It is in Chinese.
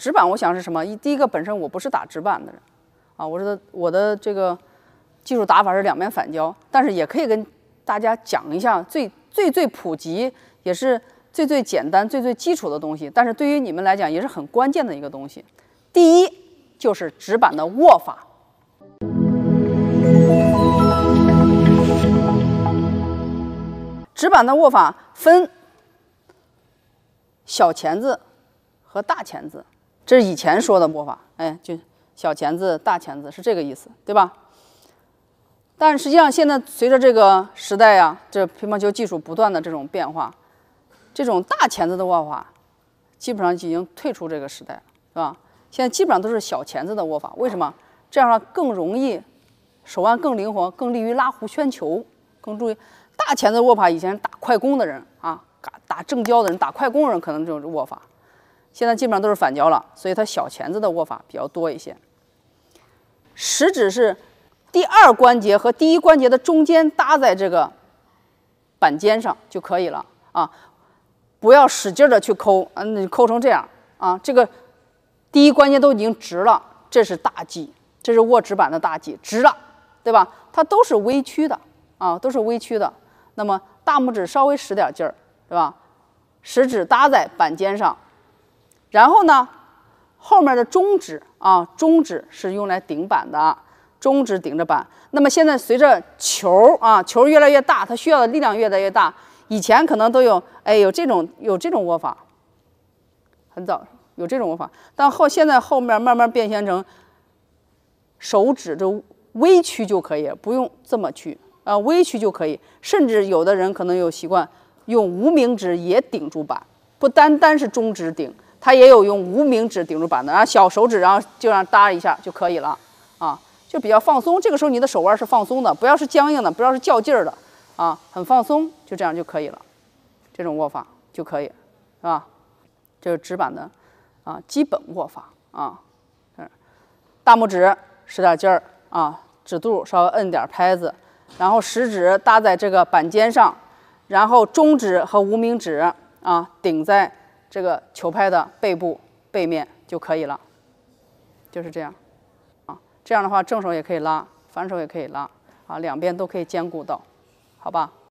直板，我想是什么？第一个，本身我不是打直板的人，啊，我是我的这个技术打法是两面反胶，但是也可以跟大家讲一下最最最普及，也是最最简单、最最基础的东西。但是对于你们来讲，也是很关键的一个东西。第一就是直板的握法。直板的握法分小钳子和大钳子。这是以前说的握法，哎，就小钳子、大钳子是这个意思，对吧？但实际上现在随着这个时代啊，这乒乓球技术不断的这种变化，这种大钳子的握法基本上已经退出这个时代了，是吧？现在基本上都是小钳子的握法。为什么？这样话更容易，手腕更灵活，更利于拉弧圈球。更注意大钳子握法，以前打快攻的人啊，打正交的人、打快攻人可能这种握法。现在基本上都是反胶了，所以它小钳子的握法比较多一些。食指是第二关节和第一关节的中间搭在这个板尖上就可以了啊，不要使劲的去抠，嗯，抠成这样啊。这个第一关节都已经直了，这是大 G，这是握直板的大 G，直了，对吧？它都是微曲的啊，都是微曲的。那么大拇指稍微使点劲儿，对吧？食指搭在板尖上。然后呢，后面的中指啊，中指是用来顶板的，中指顶着板。那么现在随着球啊，球越来越大，它需要的力量越来越大。以前可能都有，哎，有这种有这种握法，很早有这种握法。但后现在后面慢慢变形成手指就微屈就可以，不用这么屈啊，微屈就可以。甚至有的人可能有习惯用无名指也顶住板，不单单是中指顶。它也有用无名指顶住板子，然后小手指，然后就这样搭一下就可以了，啊，就比较放松。这个时候你的手腕是放松的，不要是僵硬的，不要是较劲儿的，啊，很放松，就这样就可以了。这种握法就可以，是吧？就是直板的，啊，基本握法啊，嗯，大拇指使点劲儿啊，指肚稍微摁点拍子，然后食指搭在这个板尖上，然后中指和无名指啊顶在。这个球拍的背部背面就可以了，就是这样，啊，这样的话正手也可以拉，反手也可以拉，啊，两边都可以兼顾到，好吧。